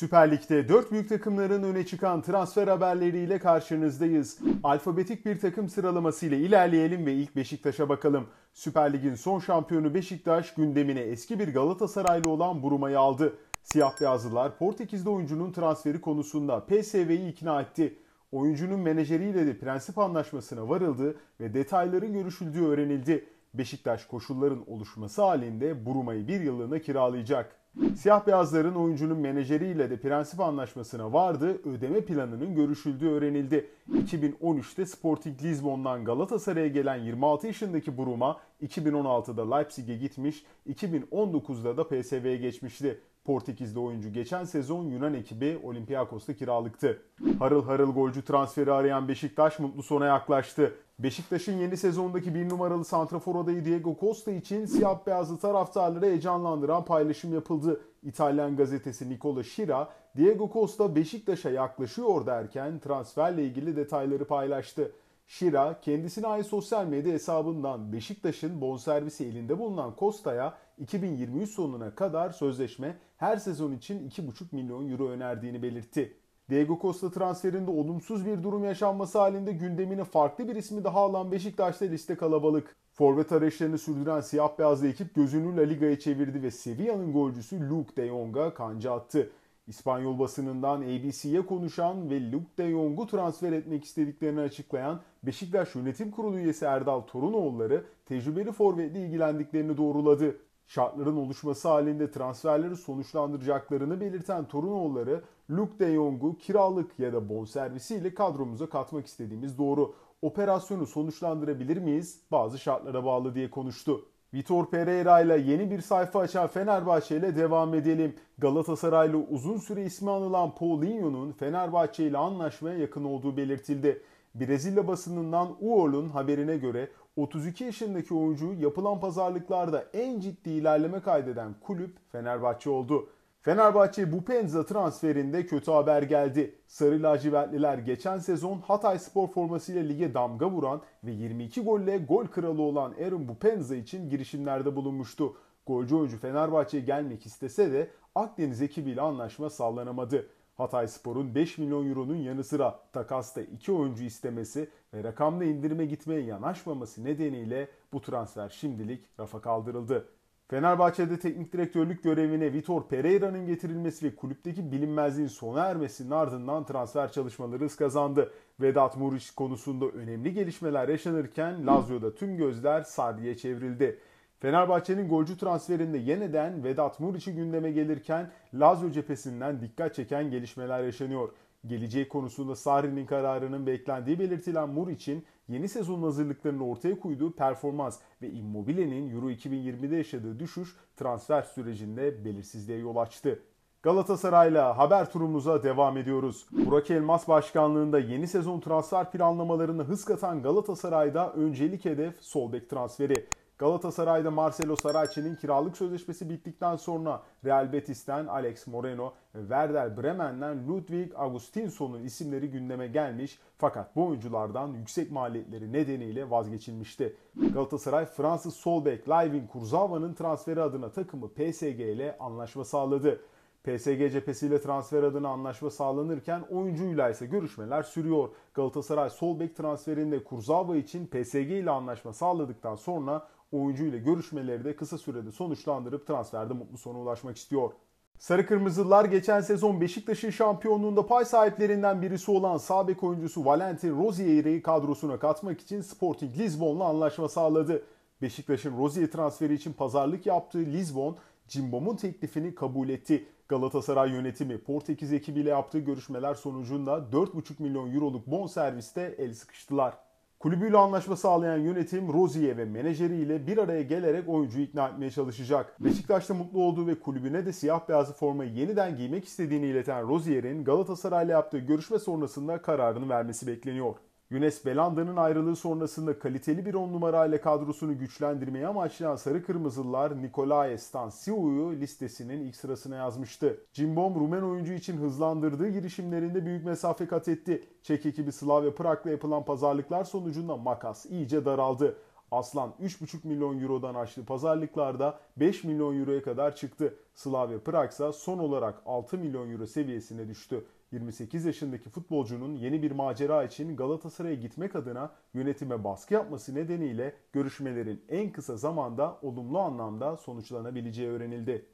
Süper Lig'de 4 büyük takımların öne çıkan transfer haberleriyle karşınızdayız. Alfabetik bir takım sıralaması ile ilerleyelim ve ilk Beşiktaş'a bakalım. Süper Lig'in son şampiyonu Beşiktaş gündemine eski bir Galatasaraylı olan Buruma'yı aldı. Siyah beyazlılar Portekizli oyuncunun transferi konusunda PSV'yi ikna etti. Oyuncunun menajeriyle de prensip anlaşmasına varıldı ve detayların görüşüldüğü öğrenildi. Beşiktaş koşulların oluşması halinde Buruma'yı bir yıllığına kiralayacak. Siyah beyazların oyuncunun menajeriyle de prensip anlaşmasına vardı, ödeme planının görüşüldüğü öğrenildi. 2013'te Sporting Lisbon'dan Galatasaray'a gelen 26 yaşındaki Buruma 2016'da Leipzig'e gitmiş, 2019'da da PSV'ye geçmişti. Portekizli oyuncu geçen sezon Yunan ekibi Olympiakos'ta kiralıktı. Harıl harıl golcü transferi arayan Beşiktaş mutlu sona yaklaştı. Beşiktaş'ın yeni sezondaki bir numaralı santrafor adayı Diego Costa için siyah beyazlı taraftarları heyecanlandıran paylaşım yapıldı. İtalyan gazetesi Nicola Şira, Diego Costa Beşiktaş'a yaklaşıyor derken transferle ilgili detayları paylaştı. Şira kendisine ait sosyal medya hesabından Beşiktaş'ın bonservisi elinde bulunan Costa'ya 2023 sonuna kadar sözleşme her sezon için 2,5 milyon euro önerdiğini belirtti. Diego Costa transferinde olumsuz bir durum yaşanması halinde gündemine farklı bir ismi daha alan Beşiktaş'ta liste kalabalık. Forvet arayışlarını sürdüren siyah beyazlı ekip gözünü La Liga'ya çevirdi ve Sevilla'nın golcüsü Luke de Jong'a kanca attı. İspanyol basınından ABC'ye konuşan ve Luke de Jong'u transfer etmek istediklerini açıklayan Beşiktaş Yönetim Kurulu üyesi Erdal Torunoğulları tecrübeli forvetle ilgilendiklerini doğruladı. Şartların oluşması halinde transferleri sonuçlandıracaklarını belirten Torunoğulları, Luke de Jong'u kiralık ya da bonservisiyle kadromuza katmak istediğimiz doğru. Operasyonu sonuçlandırabilir miyiz? Bazı şartlara bağlı diye konuştu. Vitor Pereira ile yeni bir sayfa açan Fenerbahçe ile devam edelim. Galatasaraylı uzun süre ismi anılan Paulinho'nun Fenerbahçe ile anlaşmaya yakın olduğu belirtildi. Brezilya basınından UOL'un haberine göre 32 yaşındaki oyuncu yapılan pazarlıklarda en ciddi ilerleme kaydeden kulüp Fenerbahçe oldu. Fenerbahçe Bu Penza transferinde kötü haber geldi. Sarı lacivertliler geçen sezon Hatay Spor formasıyla lige damga vuran ve 22 golle gol kralı olan Aaron Bupenza için girişimlerde bulunmuştu. Golcü oyuncu Fenerbahçe'ye gelmek istese de Akdeniz ekibiyle anlaşma sağlanamadı. Hatay Spor'un 5 milyon euronun yanı sıra takasta 2 oyuncu istemesi ve rakamda indirime gitmeye yanaşmaması nedeniyle bu transfer şimdilik rafa kaldırıldı. Fenerbahçe'de teknik direktörlük görevine Vitor Pereira'nın getirilmesi ve kulüpteki bilinmezliğin sona ermesinin ardından transfer çalışmaları hız kazandı. Vedat Muriç konusunda önemli gelişmeler yaşanırken Lazio'da tüm gözler Sarri'ye çevrildi. Fenerbahçe'nin golcü transferinde yeniden Vedat Muriç'i gündeme gelirken Lazio cephesinden dikkat çeken gelişmeler yaşanıyor. Geleceği konusunda Sarri'nin kararının beklendiği belirtilen Muriç'in yeni sezonun hazırlıklarını ortaya koyduğu performans ve Immobile'nin Euro 2020'de yaşadığı düşüş transfer sürecinde belirsizliğe yol açtı. Galatasaray'la haber turumuza devam ediyoruz. Burak Elmas başkanlığında yeni sezon transfer planlamalarını hız katan Galatasaray'da öncelik hedef sol bek transferi. Galatasaray'da Marcelo Saracchi'nin kiralık sözleşmesi bittikten sonra Real Betis'ten Alex Moreno ve Werder Bremen'den Ludwig Augustinsson'un isimleri gündeme gelmiş fakat bu oyunculardan yüksek maliyetleri nedeniyle vazgeçilmişti. Galatasaray Fransız sol bek Livin Kurzava'nın transferi adına takımı PSG ile anlaşma sağladı. PSG cephesiyle transfer adına anlaşma sağlanırken oyuncuyla ise görüşmeler sürüyor. Galatasaray sol bek transferinde Kurzawa için PSG ile anlaşma sağladıktan sonra oyuncu ile görüşmeleri de kısa sürede sonuçlandırıp transferde mutlu sona ulaşmak istiyor. Sarı kırmızılar geçen sezon Beşiktaş'ın şampiyonluğunda pay sahiplerinden birisi olan sağ oyuncusu Valentin Rozier'i kadrosuna katmak için Sporting Lisbon'la anlaşma sağladı. Beşiktaş'ın Rozier transferi için pazarlık yaptığı Lisbon, Cimbom'un teklifini kabul etti. Galatasaray yönetimi Portekiz ekibiyle yaptığı görüşmeler sonucunda 4,5 milyon euroluk bonserviste el sıkıştılar. Kulübüyle anlaşma sağlayan yönetim Rozier ve menajeriyle bir araya gelerek oyuncuyu ikna etmeye çalışacak. Beşiktaş'ta mutlu olduğu ve kulübüne de siyah beyazı formayı yeniden giymek istediğini ileten Rozier'in Galatasaray'la yaptığı görüşme sonrasında kararını vermesi bekleniyor. Güneş Belanda'nın ayrılığı sonrasında kaliteli bir 10 numarayla kadrosunu güçlendirmeye amaçlayan Sarı Kırmızılılar Nicolae Stanciu'yu listesinin ilk sırasına yazmıştı. Cimbom Rumen oyuncu için hızlandırdığı girişimlerinde büyük mesafe kat etti. Çek ekibi Slavia Prag'la yapılan pazarlıklar sonucunda makas iyice daraldı. Aslan 3,5 milyon eurodan açtığı pazarlıklarda 5 milyon euroya kadar çıktı. Slavia Prag ise son olarak 6 milyon euro seviyesine düştü. 28 yaşındaki futbolcunun yeni bir macera için Galatasaray'a gitmek adına yönetime baskı yapması nedeniyle görüşmelerin en kısa zamanda olumlu anlamda sonuçlanabileceği öğrenildi.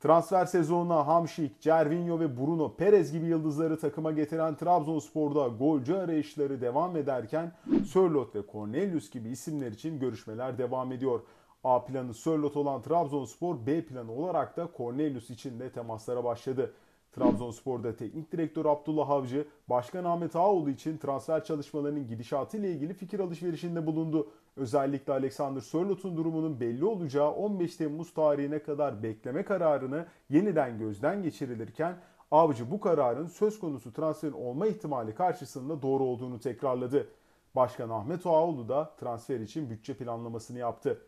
Transfer sezonuna Hamşik, Cervinho ve Bruno Perez gibi yıldızları takıma getiren Trabzonspor'da golcü arayışları devam ederken Sörlot ve Cornelius gibi isimler için görüşmeler devam ediyor. A planı Sörlot olan Trabzonspor B planı olarak da Cornelius için de temaslara başladı. Trabzonspor'da teknik direktör Abdullah Avcı, Başkan Ahmet Ağoğlu için transfer çalışmalarının gidişatı ile ilgili fikir alışverişinde bulundu. Özellikle Alexander Sörlot'un durumunun belli olacağı 15 Temmuz tarihine kadar bekleme kararını yeniden gözden geçirilirken Avcı bu kararın söz konusu transferin olma ihtimali karşısında doğru olduğunu tekrarladı. Başkan Ahmet Ağoğlu da transfer için bütçe planlamasını yaptı.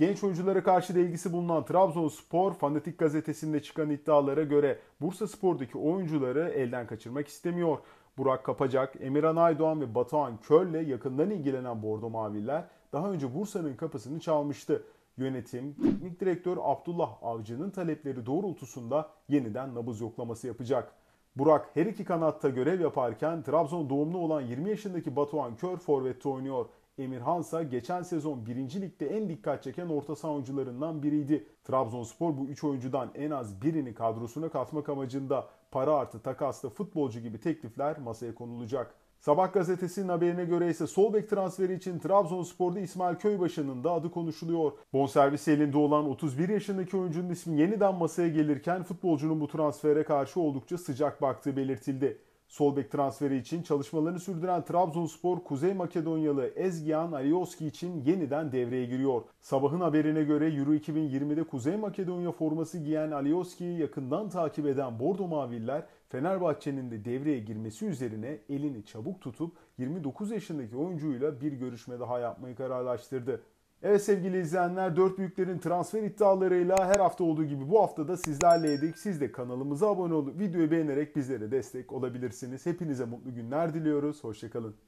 Genç oyunculara karşı da ilgisi bulunan Trabzonspor, Fanatik gazetesinde çıkan iddialara göre Bursa Spor'daki oyuncuları elden kaçırmak istemiyor. Burak Kapacak, Emirhan Aydoğan ve Batuhan Köl'le yakından ilgilenen Bordo Mavi'ler daha önce Bursa'nın kapısını çalmıştı. Yönetim, teknik direktör Abdullah Avcı'nın talepleri doğrultusunda yeniden nabız yoklaması yapacak. Burak her iki kanatta görev yaparken Trabzon doğumlu olan 20 yaşındaki Batuhan Kör forvette oynuyor. Emirhan ise geçen sezon 1. Lig'de en dikkat çeken orta saha oyuncularından biriydi. Trabzonspor bu 3 oyuncudan en az birini kadrosuna katmak amacında para artı takasla futbolcu gibi teklifler masaya konulacak. Sabah gazetesinin haberine göre ise sol bek transferi için Trabzonspor'da İsmail Köybaşı'nın da adı konuşuluyor. Bonservis elinde olan 31 yaşındaki oyuncunun ismi yeniden masaya gelirken futbolcunun bu transfere karşı oldukça sıcak baktığı belirtildi. Sol bek transferi için çalışmalarını sürdüren Trabzonspor, Kuzey Makedonyalı Ezgian Alioski için yeniden devreye giriyor. Sabahın haberine göre Euro 2020'de Kuzey Makedonya forması giyen Alioski'yi yakından takip eden Bordo Maviller, Fenerbahçe'nin de devreye girmesi üzerine elini çabuk tutup 29 yaşındaki oyuncuyla bir görüşme daha yapmayı kararlaştırdı. Evet sevgili izleyenler, dört büyüklerin transfer iddialarıyla her hafta olduğu gibi bu hafta da sizlerleydik. Siz de kanalımıza abone olup videoyu beğenerek bizlere destek olabilirsiniz. Hepinize mutlu günler diliyoruz. Hoşçakalın.